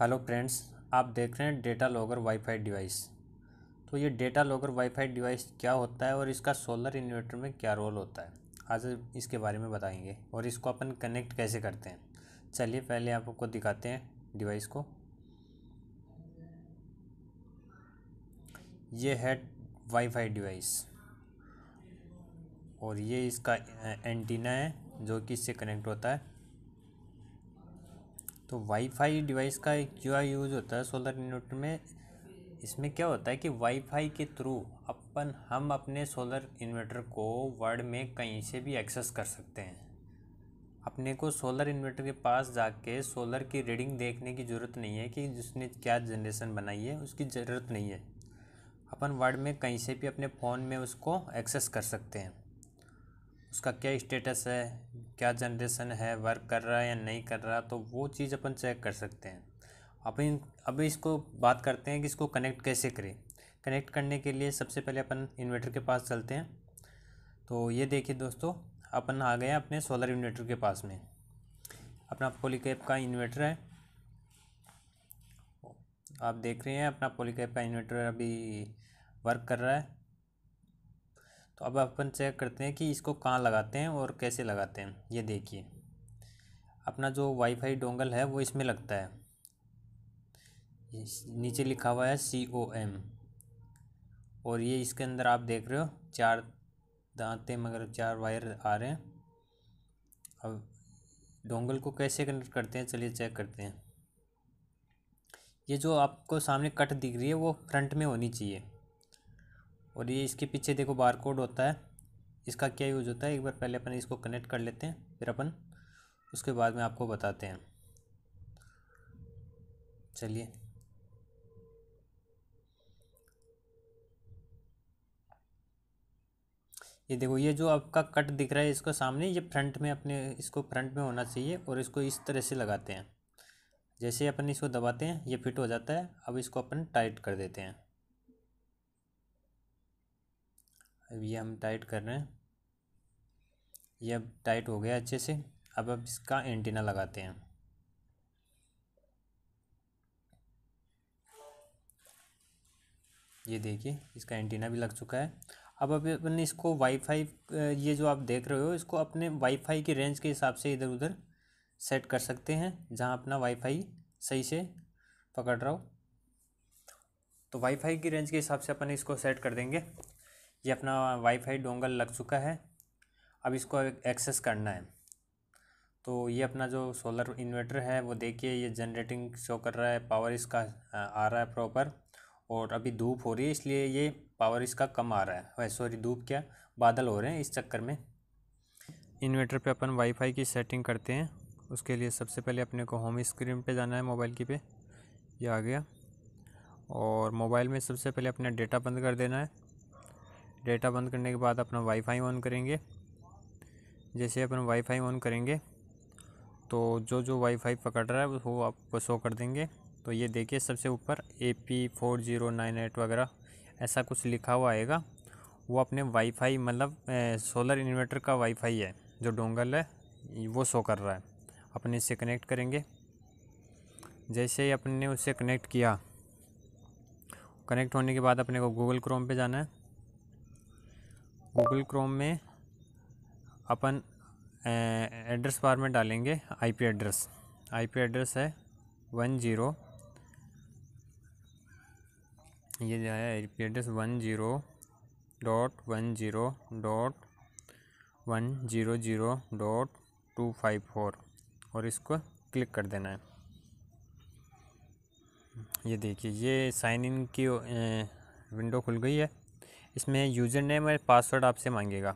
hello friends आप देख रहे हैं डेटा लॉगर वाईफाई डिवाइस तो ये डेटा लॉगर वाईफाई डिवाइस क्या होता है और इसका सोलर इन्वर्टर में क्या रोल होता है आज इसके बारे में बताएंगे और इसको अपन कनेक्ट कैसे करते हैं चलिए पहले आपको दिखाते हैं डिवाइस को ये है वाईफाई डिवाइस और ये इसका एंटीना है जो कि इससे कनेक्ट होता है तो वाईफाई डिवाइस का एक जो यूज़ होता है सोलर इन्वर्टर में इसमें क्या होता है कि वाईफाई के थ्रू अपन हम अपने सोलर इन्वर्टर को वर्ल्ड में कहीं से भी एक्सेस कर सकते हैं अपने को सोलर इन्वर्टर के पास जाके सोलर की रीडिंग देखने की ज़रूरत नहीं है कि जिसने क्या जनरेशन बनाई है उसकी ज़रूरत नहीं है अपन वर्ल्ड में कहीं से भी अपने फ़ोन में उसको एक्सेस कर सकते हैं उसका क्या स्टेटस है क्या जनरेशन है वर्क कर रहा है या नहीं कर रहा तो वो चीज़ अपन चेक कर सकते हैं अपन अभी इसको बात करते हैं कि इसको कनेक्ट कैसे करें कनेक्ट करने के लिए सबसे पहले अपन इन्वर्टर के पास चलते हैं तो ये देखिए दोस्तों अपन आ गए अपने सोलर इन्वर्टर के पास में अपना पोलिकैप का इन्वर्टर है आप देख रहे हैं अपना पोलिकैप का इन्वर्टर अभी वर्क कर रहा है तो अब अपन चेक करते हैं कि इसको कहाँ लगाते हैं और कैसे लगाते हैं ये देखिए अपना जो वाईफाई डोंगल है वो इसमें लगता है नीचे लिखा हुआ है सी ओ एम और ये इसके अंदर आप देख रहे हो चार दांते मगर चार वायर आ रहे हैं अब डोंगल को कैसे कनेक्ट करते हैं चलिए चेक करते हैं ये जो आपको सामने कट दिख रही है वो फ्रंट में होनी चाहिए और ये इसके पीछे देखो बार कोड होता है इसका क्या यूज़ होता है एक बार पहले अपन इसको कनेक्ट कर लेते हैं फिर अपन उसके बाद में आपको बताते हैं चलिए ये देखो ये जो आपका कट दिख रहा है इसको सामने ये फ्रंट में अपने इसको फ्रंट में होना चाहिए और इसको इस तरह से लगाते हैं जैसे अपन इसको दबाते हैं ये फिट हो जाता है अब इसको अपन टाइट कर देते हैं अब ये हम टाइट कर रहे हैं ये अब टाइट हो गया अच्छे से अब अब इसका एंटीना लगाते हैं ये देखिए इसका एंटीना भी लग चुका है अब अब अपने इसको वाईफाई ये जो आप देख रहे हो इसको अपने वाईफाई की रेंज के हिसाब से इधर उधर सेट कर सकते हैं जहाँ अपना वाईफाई सही से पकड़ रहा हो तो वाईफाई की रेंज के हिसाब से अपन इसको सेट कर देंगे ये अपना वाईफाई डोंगल लग चुका है अब इसको एक्सेस करना है तो ये अपना जो सोलर इन्वर्टर है वो देखिए ये जनरेटिंग शो कर रहा है पावर इसका आ रहा है प्रॉपर और अभी धूप हो रही है इसलिए ये पावर इसका कम आ रहा है वह सॉरी धूप क्या बादल हो रहे हैं इस चक्कर में इन्वर्टर पे अपन वाईफाई की सेटिंग करते हैं उसके लिए सबसे पहले अपने को होम स्क्रीन पे जाना है मोबाइल की पे ये आ गया और मोबाइल में सबसे पहले अपना डेटा बंद कर देना है डेटा बंद करने के बाद अपना वाईफाई ऑन करेंगे जैसे अपन वाईफाई ऑन करेंगे तो जो जो वाईफाई पकड़ रहा है वो वो शो कर देंगे तो ये देखिए सबसे ऊपर A P four zero nine eight वगैरह ऐसा कुछ लिखा हुआ आएगा वो अपने वाईफाई मतलब सोलर इन्वर्टर का वाईफाई है जो डोंगल है वो शो कर रहा है अपन इससे कनेक्ट करेंगे जैसे ही अपने उससे कनेक्ट किया कनेक्ट होने के बाद अपने को गूगल क्रोम पे जाना है गूगल क्रोम में अपन एड्रेस बार में डालेंगे आईपी एड्रेस आईपी एड्रेस है वन ज़ीरो ये जो है I P address one zero dot one zero dot one zero zero dot two five four और इसको क्लिक कर देना है ये देखिए ये साइन इन की विंडो खुल गई है इसमें यूज़र नेम और पासवर्ड आपसे मांगेगा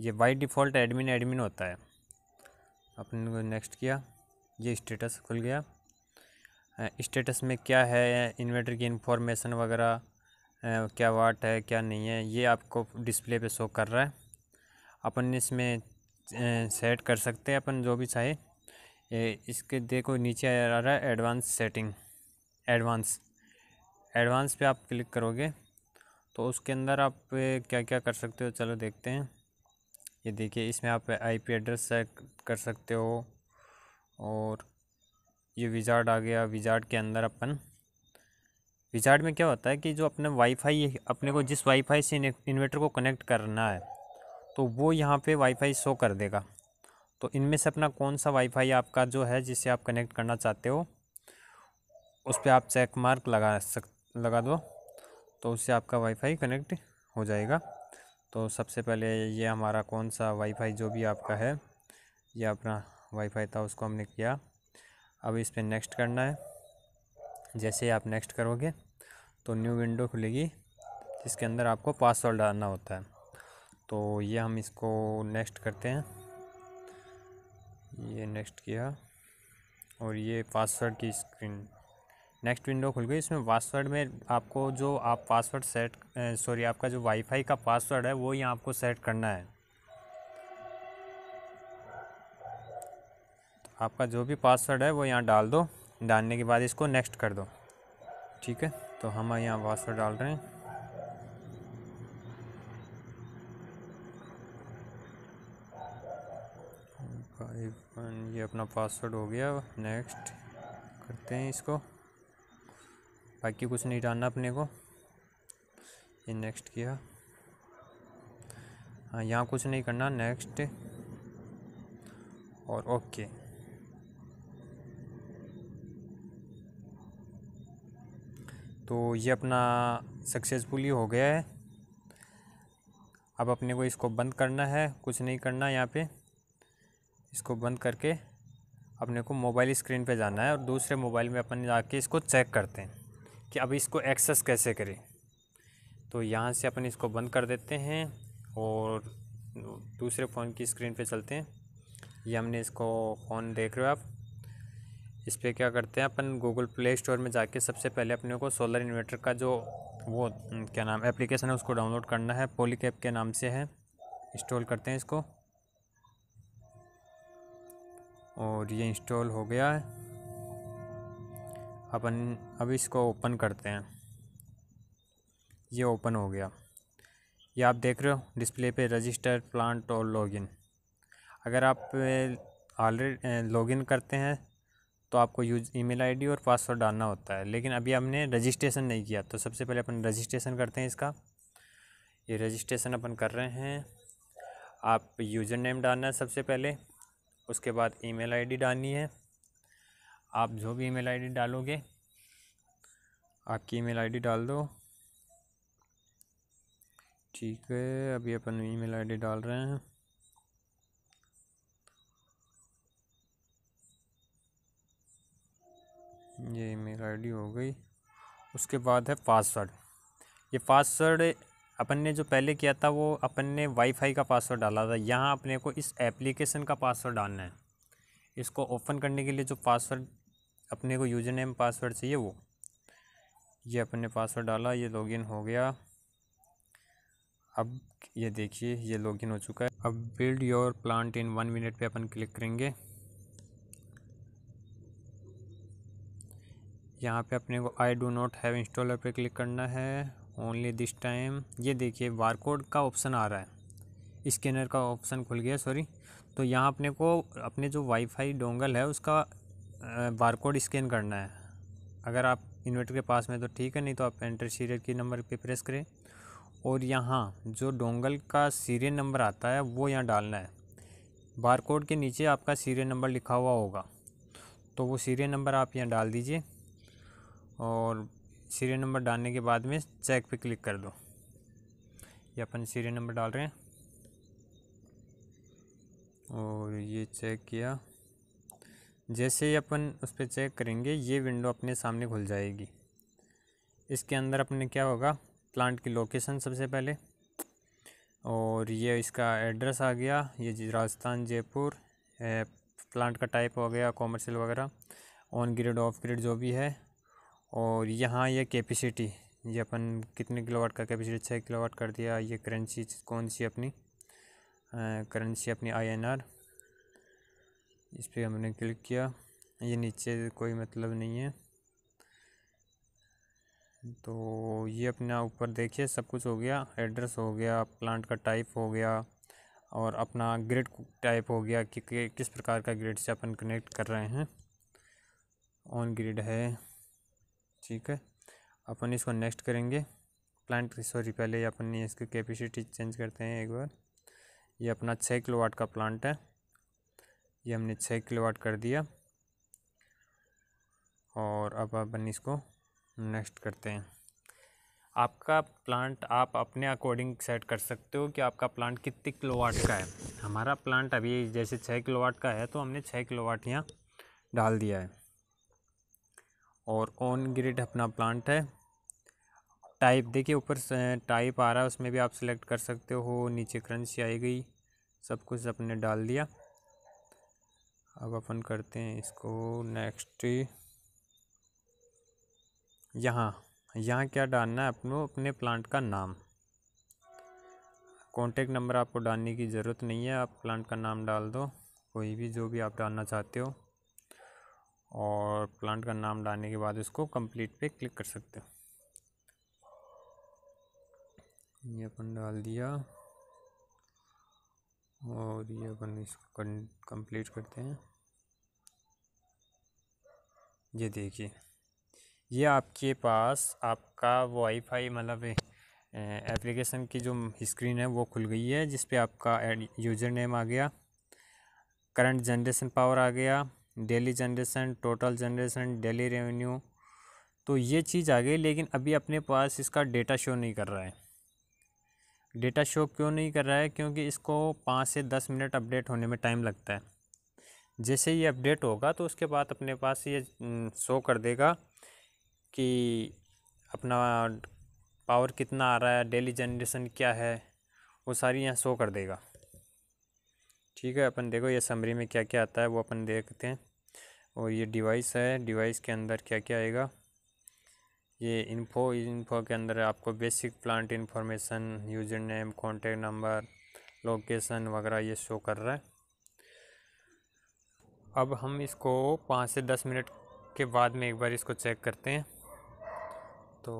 ये बाई डिफ़ॉल्ट एडमिन एडमिन होता है अपने को नेक्स्ट किया ये स्टेटस खुल गया स्टेटस में क्या है इन्वर्टर की इन्फॉर्मेशन वगैरह क्या वाट है क्या नहीं है ये आपको डिस्प्ले पे शो कर रहा है अपन इसमें सेट कर सकते हैं अपन जो भी चाहे इसके देखो नीचे आ रहा है एडवांस सेटिंग एडवांस एडवांस पे आप क्लिक करोगे तो उसके अंदर आप क्या क्या कर सकते हो चलो देखते हैं ये देखिए इसमें आप आईपी एड्रेस सेट कर सकते हो और ये विजार्ड आ गया विजार्ड के अंदर अपन विजार्ड में क्या होता है कि जो अपने वाईफाई अपने को जिस वाईफाई से इन्वेटर को कनेक्ट करना है तो वो यहाँ पे वाईफाई शो कर देगा तो इनमें से अपना कौन सा वाईफाई आपका जो है जिसे आप कनेक्ट करना चाहते हो उस पर आप चेक मार्क लगा सक लगा दो तो उससे आपका वाईफाई कनेक्ट हो जाएगा तो सबसे पहले ये हमारा कौन सा वाईफाई जो भी आपका है ये अपना वाईफाई था उसको हमने किया अब इस पर नेक्स्ट करना है जैसे आप नेक्स्ट करोगे तो न्यू विंडो खुलेगी जिसके अंदर आपको पासवर्ड डालना होता है तो ये हम इसको नेक्स्ट करते हैं ये नेक्स्ट किया और ये पासवर्ड की स्क्रीन नेक्स्ट विंडो खुल गई इसमें पासवर्ड में आपको जो आप पासवर्ड सेट सॉरी आपका जो वाईफाई का पासवर्ड है वो यहाँ आपको सेट करना है तो आपका जो भी पासवर्ड है वो यहाँ डाल दो डालने के बाद इसको नेक्स्ट कर दो ठीक है तो हम यहाँ पासवर्ड डाल रहे हैं ये अपना पासवर्ड हो गया नेक्स्ट करते हैं इसको बाकी कुछ नहीं डालना अपने को ये नेक्स्ट किया हाँ यहाँ कुछ नहीं करना नेक्स्ट और ओके तो ये अपना सक्सेसफुली हो गया है अब अपने को इसको बंद करना है कुछ नहीं करना यहाँ पे इसको बंद करके अपने को मोबाइल स्क्रीन पे जाना है और दूसरे मोबाइल में अपन जाके इसको चेक करते हैं कि अब इसको एक्सेस कैसे करें तो यहाँ से अपन इसको बंद कर देते हैं और दूसरे फ़ोन की स्क्रीन पे चलते हैं ये हमने इसको फ़ोन देख रहे हो आप इस पर क्या करते हैं अपन गूगल प्ले स्टोर में जाके सबसे पहले अपने को सोलर इन्वर्टर का जो वो क्या नाम एप्लीकेशन है उसको डाउनलोड करना है पोलिकैप के नाम से है इंस्टॉल करते हैं इसको और ये इंस्टॉल हो गया है अपन अब इसको ओपन करते हैं ये ओपन हो गया ये आप देख रहे हो डिस्प्ले पे रजिस्टर प्लांट और लॉगिन अगर आप ऑलरेडी लॉगिन करते हैं तो आपको यूज ईमेल आईडी और पासवर्ड डालना होता है लेकिन अभी हमने रजिस्ट्रेशन नहीं किया तो सबसे पहले अपन रजिस्ट्रेशन करते हैं इसका ये रजिस्ट्रेशन अपन कर रहे हैं आप यूज़र नेम डालना है सबसे पहले उसके बाद ईमेल आईडी डालनी है आप जो भी ईमेल आईडी डालोगे आपकी ईमेल आईडी डाल दो ठीक है अभी अपन ईमेल आईडी डाल रहे हैं ये ईमेल आईडी हो गई उसके बाद है पासवर्ड ये पासवर्ड अपन ने जो पहले किया था वो अपन ने वाईफाई का पासवर्ड डाला था यहाँ अपने को इस एप्लीकेशन का पासवर्ड डालना है इसको ओपन करने के लिए जो पासवर्ड अपने को यूजर नेम पासवर्ड चाहिए वो ये अपने पासवर्ड डाला ये लॉगिन हो गया अब ये देखिए ये लॉगिन हो चुका है अब build your plant in one minute पे अपन क्लिक करेंगे यहाँ पे अपने को I do not have installer पे क्लिक करना है ओनली दिस टाइम ये देखिए बारकोड का ऑप्शन आ रहा है स्कैनर का ऑप्शन खुल गया सॉरी तो यहाँ अपने को अपने जो वाईफाई डोंगल है उसका बार कोड स्कैन करना है अगर आप इन्वर्टर के पास में तो ठीक है नहीं तो आप एंटर सीरियल की नंबर पे प्रेस करें और यहाँ जो डोंगल का सीरियल नंबर आता है वो यहाँ डालना है बार कोड के नीचे आपका सीरियल नंबर लिखा हुआ होगा तो वो सीरियल नंबर आप यहाँ डाल दीजिए और सीरियल नंबर डालने के बाद में चेक पे क्लिक कर दो ये अपन सीरियल नंबर डाल रहे हैं और ये चेक किया जैसे ही अपन उस पर चेक करेंगे ये विंडो अपने सामने खुल जाएगी इसके अंदर अपने क्या होगा प्लांट की लोकेशन सबसे पहले और ये इसका एड्रेस आ गया ये राजस्थान जयपुर प्लांट का टाइप हो गया कॉमर्शियल वगैरह ऑन ग्रिड ऑफ ग्रिड जो भी है और यहाँ ये कैपेसिटी ये अपन कितने किलोवाट का कैपेसिटी छः किलोवाट कर दिया ये करेंसी कौन सी अपनी करेंसी अपनी आईएनआर इस पर हमने क्लिक किया ये नीचे कोई मतलब नहीं है तो ये अपना ऊपर देखिए सब कुछ हो गया एड्रेस हो गया प्लांट का टाइप हो गया और अपना ग्रिड टाइप हो गया कि, कि किस प्रकार का ग्रिड से अपन कनेक्ट कर रहे हैं ऑन ग्रिड है ठीक है अपन इसको नेक्स्ट करेंगे प्लांट सॉरी पहले अपन इसकी कैपेसिटी चेंज करते हैं एक बार ये अपना छः किलो वाट का प्लांट है ये हमने छः किलो वाट कर दिया और अब अपन इसको नेक्स्ट करते हैं आपका प्लांट आप अपने अकॉर्डिंग सेट कर सकते हो कि आपका प्लांट कितने किलो वाट का है हमारा प्लांट अभी जैसे छः किलो वाट का है तो हमने छः किलो वाट यहाँ डाल दिया है और ऑन ग्रिड अपना प्लांट है टाइप देखिए ऊपर टाइप आ रहा है उसमें भी आप सिलेक्ट कर सकते हो नीचे क्रंच आई गई सब कुछ अपने डाल दिया अब अपन करते हैं इसको नेक्स्ट यहाँ यहाँ क्या डालना है अपनों अपने प्लांट का नाम कॉन्टेक्ट नंबर आपको डालने की ज़रूरत नहीं है आप प्लांट का नाम डाल दो कोई भी जो भी आप डालना चाहते हो और प्लांट का नाम डालने के बाद उसको कंप्लीट पे क्लिक कर सकते हो ये अपन डाल दिया और ये अपन इसको कंप्लीट करते हैं ये देखिए ये आपके पास आपका वाईफाई मतलब एप्लीकेशन की जो स्क्रीन है वो खुल गई है जिस पे आपका यूज़र नेम आ गया करंट जनरेशन पावर आ गया daily generation total generation daily revenue तो ये चीज़ आ गई लेकिन अभी अपने पास इसका डेटा शो नहीं कर रहा है डेटा शो क्यों नहीं कर रहा है क्योंकि इसको पाँच से दस मिनट अपडेट होने में टाइम लगता है जैसे ये अपडेट होगा तो उसके बाद अपने पास ये शो कर देगा कि अपना पावर कितना आ रहा है डेली जनरेशन क्या है वो सारी यहाँ शो कर देगा ठीक है अपन देखो ये समरी में क्या क्या आता है वो अपन देखते हैं और ये डिवाइस है डिवाइस के अंदर क्या क्या आएगा ये इन्फो इन्फो के अंदर आपको basic plant information user name contact number location वगैरह ये शो कर रहा है अब हम इसको पाँच से दस मिनट के बाद में एक बार इसको चेक करते हैं तो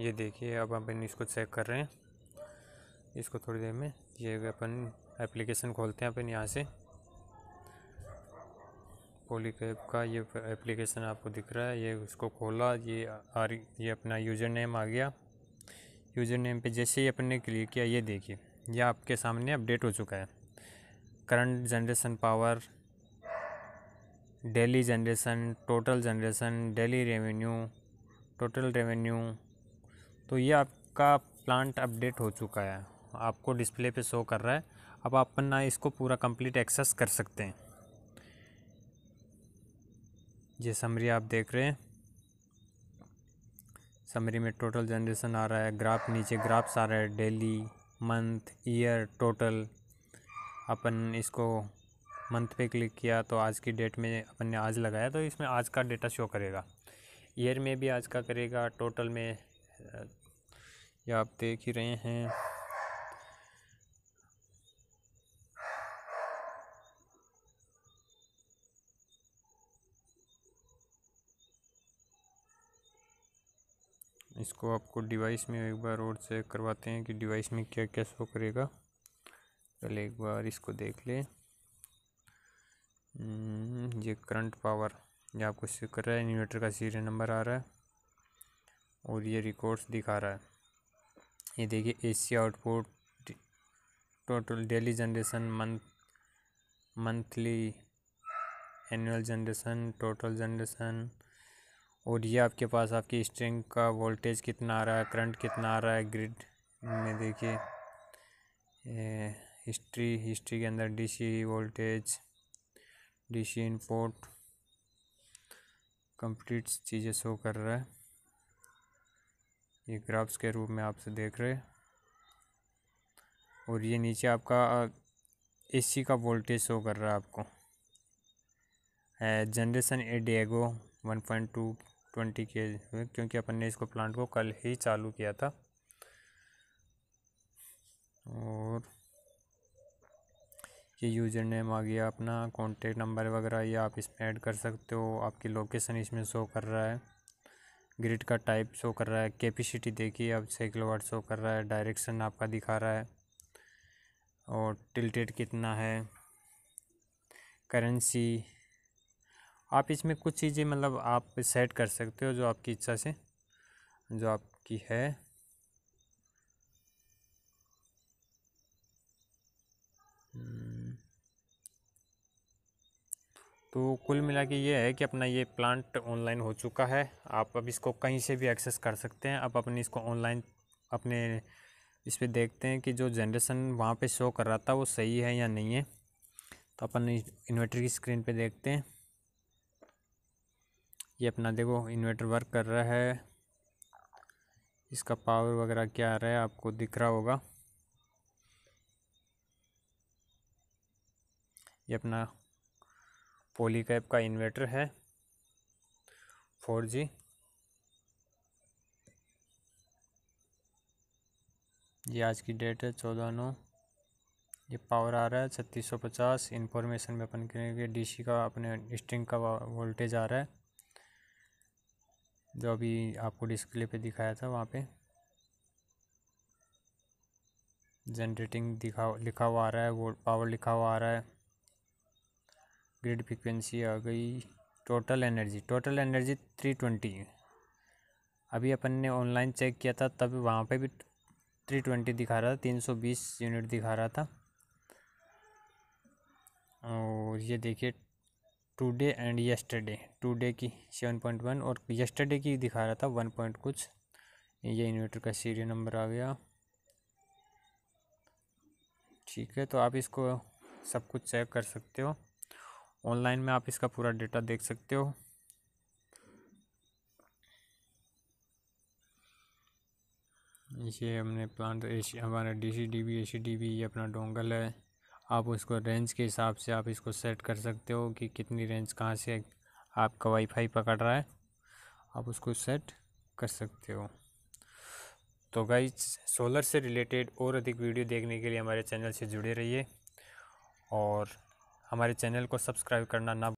ये देखिए अब अपन इसको चेक कर रहे हैं इसको थोड़ी देर में ये अपन एप्लीकेशन खोलते हैं अपन यहाँ से पोली कैब का ये एप्लीकेशन आपको दिख रहा है ये उसको खोला ये आ ये अपना यूज़र नेम आ गया यूज़र नेम पे जैसे ही अपन ने क्लिक किया ये देखिए ये आपके सामने अपडेट हो चुका है current generation power daily generation total generation daily revenue total revenue तो ये आपका प्लांट अपडेट हो चुका है आपको डिस्प्ले पे शो कर रहा है अब अपन ना इसको पूरा कंप्लीट एक्सेस कर सकते हैं ये समरी आप देख रहे हैं समरी में टोटल जनरेशन आ रहा है ग्राफ नीचे ग्राफ्स आ रहा है डेली मंथ ईयर टोटल अपन इसको मंथ पे क्लिक किया तो आज की डेट में अपन ने आज लगाया तो इसमें आज का डेटा शो करेगा ईयर में भी आज का करेगा टोटल में या आप देख ही रहे हैं इसको आपको डिवाइस में एक बार और चेक करवाते हैं कि डिवाइस में क्या क्या शो करेगा पहले एक बार इसको देख ले हम्म, ये करंट पावर ये आपको चेक कर रहा है इन्वर्टर का सीरियल नंबर आ रहा है और ये रिकॉर्ड्स दिखा रहा है ये देखिए AC output total daily generation month monthly annual generation total generation और ये आपके पास आपकी स्ट्रिंग का वोल्टेज कितना आ रहा है करंट कितना आ रहा है ग्रिड में देखिए हिस्ट्री हिस्ट्री के अंदर DC voltage DC input complete चीज़ें शो कर रहा है ये ग्राफ्स के रूप में आपसे देख रहे और ये नीचे आपका एसी का वोल्टेज शो कर रहा है आपको जनरेशन ए डेगो वन पॉइंट टू ट्वेंटी के में क्योंकि अपन ने इसको प्लांट को कल ही चालू किया था और ये यूज़र नेम आ गया अपना कॉन्टेक्ट नंबर वगैरह ये आप इसमें ऐड कर सकते हो आपकी लोकेशन इसमें शो कर रहा है ग्रिड का टाइप शो कर रहा है कैपेसिटी देखिए आप छः किलो वाट शो कर रहा है डायरेक्शन आपका दिखा रहा है और टिल्टेड कितना है करेंसी आप इसमें कुछ चीज़ें मतलब आप सेट कर सकते हो जो आपकी इच्छा से जो आपकी है तो कुल मिला के ये है कि अपना ये प्लांट ऑनलाइन हो चुका है आप अब इसको कहीं से भी एक्सेस कर सकते हैं आप अपने इसको ऑनलाइन अपने इस पर देखते हैं कि जो जनरेशन वहाँ पे शो कर रहा था वो सही है या नहीं है तो अपन इन्वर्टर की स्क्रीन पे देखते हैं ये अपना देखो इन्वर्टर वर्क कर रहा है इसका पावर वगैरह क्या आ रहा है आपको दिख रहा होगा ये अपना पोलीकैप का इन्वर्टर है फोर जी ये आज की डेट है चौदह नौ ये पावर आ रहा है छत्तीस सौ पचास इन्फॉर्मेशन में अपन करेंगे डीसी का अपने स्ट्रिंग का वोल्टेज आ रहा है जो अभी आपको डिस्प्ले पे दिखाया था वहाँ पे जनरेटिंग दिखा लिखा हुआ आ रहा है वोल्ट पावर लिखा हुआ आ रहा है ग्रिड फ्रिक्वेंसी आ गई total energy total energy three twenty अभी अपन ने ऑनलाइन चेक किया था तब वहाँ पे भी थ्री ट्वेंटी दिखा रहा था तीन सौ बीस यूनिट दिखा रहा था और ये देखिए टुडे एंड यस्टरडे टुडे की सेवन पॉइंट वन और यस्टरडे की दिखा रहा था वन पॉइंट कुछ ये इन्वर्टर का सीरियल नंबर आ गया ठीक है तो आप इसको सब कुछ चेक कर सकते हो ऑनलाइन में आप इसका पूरा डेटा देख सकते हो ये हमने प्लांट तो ए हमारा D C D B A C D B ये अपना डोंगल है आप उसको रेंज के हिसाब से आप इसको सेट कर सकते हो कि कितनी रेंज कहाँ से आपका वाईफाई पकड़ रहा है आप उसको सेट कर सकते हो तो गाइज सोलर से रिलेटेड और अधिक वीडियो देखने के लिए हमारे चैनल से जुड़े रहिए और हमारे चैनल को सब्सक्राइब करना ना